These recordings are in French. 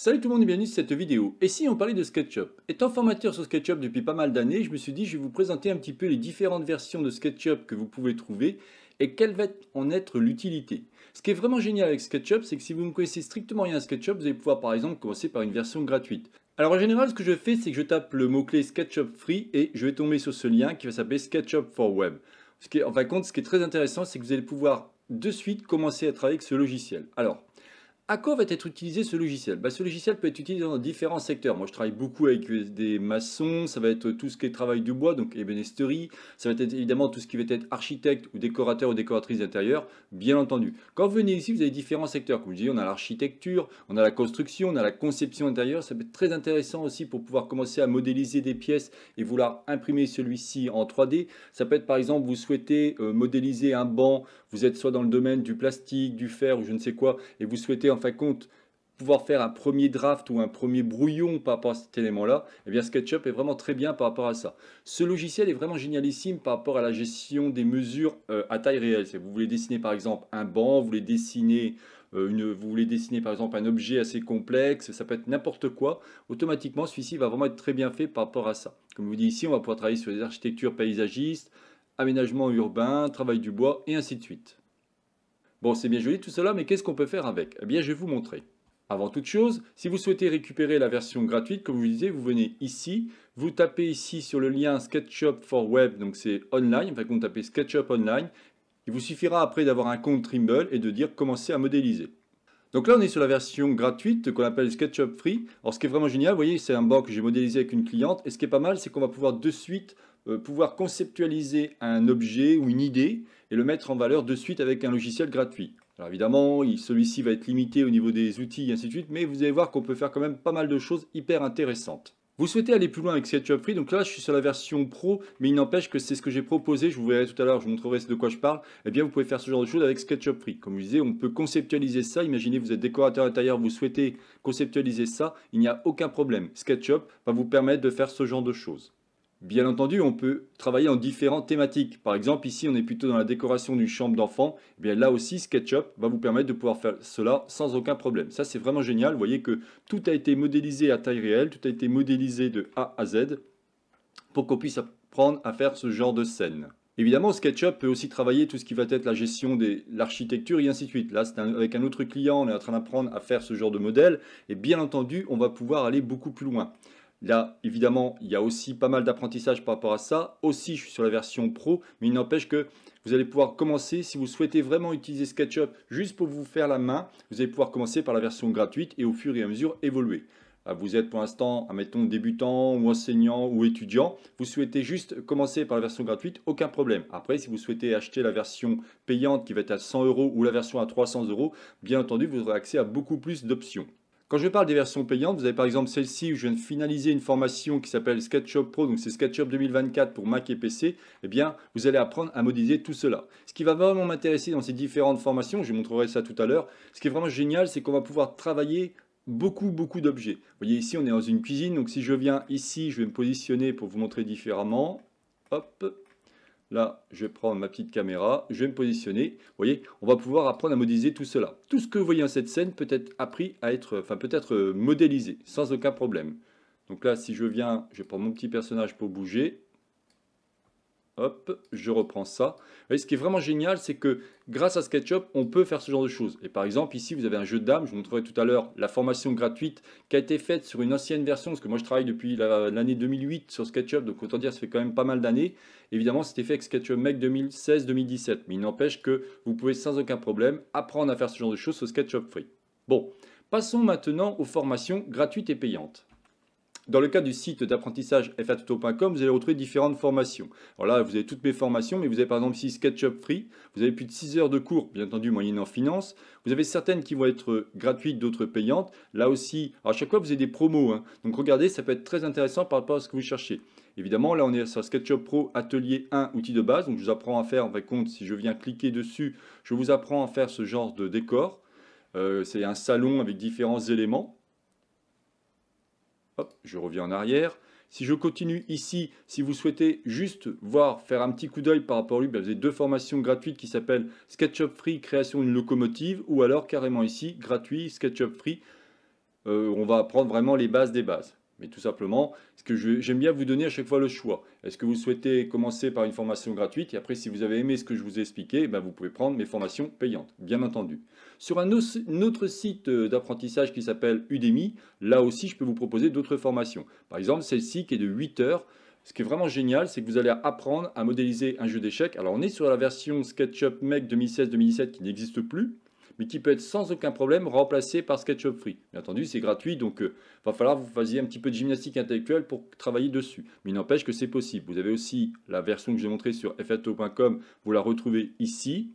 Salut tout le monde et bienvenue sur cette vidéo. Et si on parlait de SketchUp Étant formateur sur SketchUp depuis pas mal d'années, je me suis dit je vais vous présenter un petit peu les différentes versions de SketchUp que vous pouvez trouver et quelle va en être l'utilité. Ce qui est vraiment génial avec SketchUp, c'est que si vous ne connaissez strictement rien à SketchUp, vous allez pouvoir par exemple commencer par une version gratuite. Alors en général, ce que je fais, c'est que je tape le mot-clé SketchUp Free et je vais tomber sur ce lien qui va s'appeler SketchUp for Web. Ce qui en fin de compte, ce qui est très intéressant, c'est que vous allez pouvoir de suite commencer à travailler avec ce logiciel. Alors, à quoi va être utilisé ce logiciel bah, Ce logiciel peut être utilisé dans différents secteurs. Moi, je travaille beaucoup avec des maçons, ça va être tout ce qui est travail du bois, donc ébénisterie, ça va être évidemment tout ce qui va être architecte ou décorateur ou décoratrice d'intérieur, bien entendu. Quand vous venez ici, vous avez différents secteurs. Comme je dis, on a l'architecture, on a la construction, on a la conception intérieure. Ça peut être très intéressant aussi pour pouvoir commencer à modéliser des pièces et vouloir imprimer celui-ci en 3D. Ça peut être par exemple, vous souhaitez euh, modéliser un banc, vous êtes soit dans le domaine du plastique, du fer ou je ne sais quoi, et vous souhaitez en fin compte pouvoir faire un premier draft ou un premier brouillon par rapport à cet élément-là, et eh bien SketchUp est vraiment très bien par rapport à ça. Ce logiciel est vraiment génialissime par rapport à la gestion des mesures euh, à taille réelle. Si vous voulez dessiner par exemple un banc, vous voulez dessiner euh, une, vous voulez dessiner par exemple un objet assez complexe, ça peut être n'importe quoi, automatiquement celui-ci va vraiment être très bien fait par rapport à ça. Comme vous dites ici, on va pouvoir travailler sur les architectures paysagistes, aménagement urbain, travail du bois et ainsi de suite. Bon, c'est bien joli tout cela, mais qu'est-ce qu'on peut faire avec Eh bien, je vais vous montrer. Avant toute chose, si vous souhaitez récupérer la version gratuite, comme je vous disiez, vous venez ici, vous tapez ici sur le lien SketchUp for Web, donc c'est online, enfin vous tapez SketchUp online, il vous suffira après d'avoir un compte Trimble et de dire commencer à modéliser. Donc là, on est sur la version gratuite qu'on appelle SketchUp Free. Alors, ce qui est vraiment génial, vous voyez, c'est un banc que j'ai modélisé avec une cliente. Et ce qui est pas mal, c'est qu'on va pouvoir de suite euh, pouvoir conceptualiser un objet ou une idée et le mettre en valeur de suite avec un logiciel gratuit. Alors évidemment, celui-ci va être limité au niveau des outils et ainsi de suite, mais vous allez voir qu'on peut faire quand même pas mal de choses hyper intéressantes. Vous souhaitez aller plus loin avec SketchUp Free, donc là je suis sur la version pro, mais il n'empêche que c'est ce que j'ai proposé, je vous verrai tout à l'heure, je vous montrerai de quoi je parle, et eh bien vous pouvez faire ce genre de choses avec SketchUp Free. Comme je disais, on peut conceptualiser ça, imaginez vous êtes décorateur intérieur, vous souhaitez conceptualiser ça, il n'y a aucun problème. SketchUp va vous permettre de faire ce genre de choses. Bien entendu, on peut travailler en différentes thématiques. Par exemple, ici, on est plutôt dans la décoration d'une chambre d'enfant. Eh bien là aussi, SketchUp va vous permettre de pouvoir faire cela sans aucun problème. Ça, c'est vraiment génial. Vous voyez que tout a été modélisé à taille réelle, tout a été modélisé de A à Z pour qu'on puisse apprendre à faire ce genre de scène. Évidemment, SketchUp peut aussi travailler tout ce qui va être la gestion de l'architecture et ainsi de suite. Là, c'est avec un autre client, on est en train d'apprendre à faire ce genre de modèle. Et bien entendu, on va pouvoir aller beaucoup plus loin. Là, évidemment, il y a aussi pas mal d'apprentissage par rapport à ça. Aussi, je suis sur la version pro, mais il n'empêche que vous allez pouvoir commencer, si vous souhaitez vraiment utiliser SketchUp juste pour vous faire la main, vous allez pouvoir commencer par la version gratuite et au fur et à mesure évoluer. Ah, vous êtes pour l'instant, mettons, débutant ou enseignant ou étudiant, vous souhaitez juste commencer par la version gratuite, aucun problème. Après, si vous souhaitez acheter la version payante qui va être à 100 euros ou la version à 300 euros, bien entendu, vous aurez accès à beaucoup plus d'options. Quand je parle des versions payantes, vous avez par exemple celle-ci où je viens de finaliser une formation qui s'appelle SketchUp Pro, donc c'est SketchUp 2024 pour Mac et PC, eh bien vous allez apprendre à modéliser tout cela. Ce qui va vraiment m'intéresser dans ces différentes formations, je vous montrerai ça tout à l'heure, ce qui est vraiment génial, c'est qu'on va pouvoir travailler beaucoup, beaucoup d'objets. Vous voyez ici, on est dans une cuisine, donc si je viens ici, je vais me positionner pour vous montrer différemment. Hop, Là, je vais prendre ma petite caméra, je vais me positionner. Vous voyez, on va pouvoir apprendre à modéliser tout cela. Tout ce que vous voyez dans cette scène peut être appris à être, enfin peut être euh, modélisé sans aucun problème. Donc là, si je viens, je prends mon petit personnage pour bouger. Hop, je reprends ça. voyez, ce qui est vraiment génial, c'est que grâce à SketchUp, on peut faire ce genre de choses. Et par exemple, ici, vous avez un jeu de dames. Je vous montrerai tout à l'heure la formation gratuite qui a été faite sur une ancienne version. Parce que moi, je travaille depuis l'année 2008 sur SketchUp. Donc, autant dire, ça fait quand même pas mal d'années. Évidemment, c'était fait avec SketchUp Make 2016-2017. Mais il n'empêche que vous pouvez sans aucun problème apprendre à faire ce genre de choses sur SketchUp Free. Bon, passons maintenant aux formations gratuites et payantes. Dans le cas du site d'apprentissage fatuto.com, vous allez retrouver différentes formations. Alors là, vous avez toutes mes formations, mais vous avez par exemple ici SketchUp Free, vous avez plus de 6 heures de cours, bien entendu, moyennant finance. Vous avez certaines qui vont être gratuites, d'autres payantes. Là aussi, à chaque fois, vous avez des promos. Hein. Donc regardez, ça peut être très intéressant par rapport à ce que vous cherchez. Évidemment, là, on est sur SketchUp Pro Atelier 1, outil de base. Donc, je vous apprends à faire, en compte, si je viens cliquer dessus, je vous apprends à faire ce genre de décor. Euh, c'est un salon avec différents éléments je reviens en arrière. Si je continue ici, si vous souhaitez juste voir, faire un petit coup d'œil par rapport à lui, bah, vous avez deux formations gratuites qui s'appellent SketchUp Free, création d'une locomotive, ou alors carrément ici, gratuit, SketchUp Free. Euh, on va apprendre vraiment les bases des bases. Mais tout simplement, ce que j'aime bien vous donner à chaque fois le choix. Est-ce que vous souhaitez commencer par une formation gratuite et après, si vous avez aimé ce que je vous ai expliqué, eh ben, vous pouvez prendre mes formations payantes, bien entendu. Sur un autre site euh, d'apprentissage qui s'appelle Udemy, là aussi, je peux vous proposer d'autres formations. Par exemple, celle-ci qui est de 8 heures. Ce qui est vraiment génial, c'est que vous allez apprendre à modéliser un jeu d'échecs. Alors, on est sur la version SketchUp Make 2016-2017 qui n'existe plus mais qui peut être sans aucun problème remplacé par SketchUp Free. Bien entendu, c'est gratuit, donc il euh, va falloir que vous fassiez un petit peu de gymnastique intellectuelle pour travailler dessus. Mais il n'empêche que c'est possible. Vous avez aussi la version que j'ai montrée sur FATO.com, vous la retrouvez ici.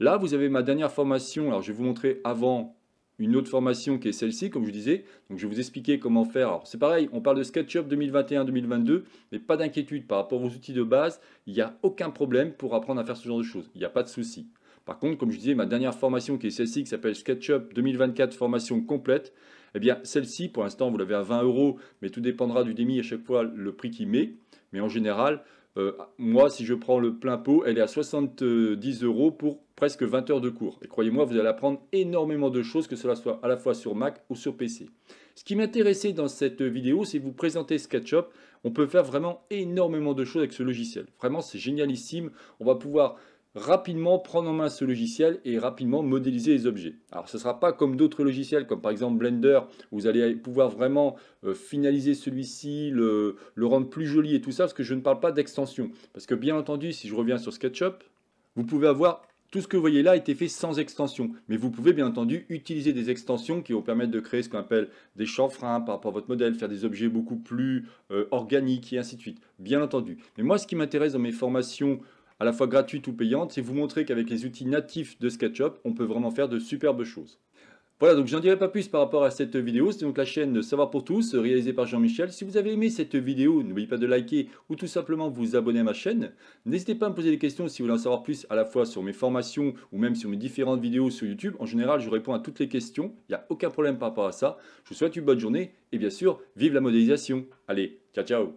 Là, vous avez ma dernière formation. Alors, je vais vous montrer avant une autre formation qui est celle-ci, comme je disais. Donc, je vais vous expliquer comment faire. Alors, c'est pareil, on parle de SketchUp 2021-2022, mais pas d'inquiétude par rapport aux outils de base. Il n'y a aucun problème pour apprendre à faire ce genre de choses. Il n'y a pas de souci. Par contre, comme je disais, ma dernière formation qui est celle-ci, qui s'appelle SketchUp 2024 formation complète, eh bien celle-ci, pour l'instant, vous l'avez à 20 euros, mais tout dépendra du demi à chaque fois le prix qu'il met. Mais en général, euh, moi, si je prends le plein pot, elle est à 70 euros pour presque 20 heures de cours. Et croyez-moi, vous allez apprendre énormément de choses, que cela soit à la fois sur Mac ou sur PC. Ce qui m'intéressait dans cette vidéo, c'est vous présenter SketchUp. On peut faire vraiment énormément de choses avec ce logiciel. Vraiment, c'est génialissime. On va pouvoir rapidement prendre en main ce logiciel et rapidement modéliser les objets. Alors ce sera pas comme d'autres logiciels, comme par exemple Blender, vous allez pouvoir vraiment euh, finaliser celui-ci, le, le, rendre plus joli et tout ça, parce que je ne parle pas d'extension. Parce que bien entendu, si je reviens sur SketchUp, vous pouvez avoir tout ce que vous voyez là a été fait sans extension, mais vous pouvez bien entendu utiliser des extensions qui vont permettre de créer ce qu'on appelle des chanfreins par rapport à votre modèle, faire des objets beaucoup plus euh, organiques et ainsi de suite, bien entendu. Mais moi, ce qui m'intéresse dans mes formations à la fois gratuite ou payante, c'est vous montrer qu'avec les outils natifs de SketchUp, on peut vraiment faire de superbes choses. Voilà, donc je n'en dirai pas plus par rapport à cette vidéo. C'est donc la chaîne Savoir pour tous, réalisée par Jean-Michel. Si vous avez aimé cette vidéo, n'oubliez pas de liker ou tout simplement vous abonner à ma chaîne. N'hésitez pas à me poser des questions si vous voulez en savoir plus à la fois sur mes formations ou même sur mes différentes vidéos sur YouTube. En général, je réponds à toutes les questions. Il n'y a aucun problème par rapport à ça. Je vous souhaite une bonne journée et bien sûr, vive la modélisation. Allez, ciao ciao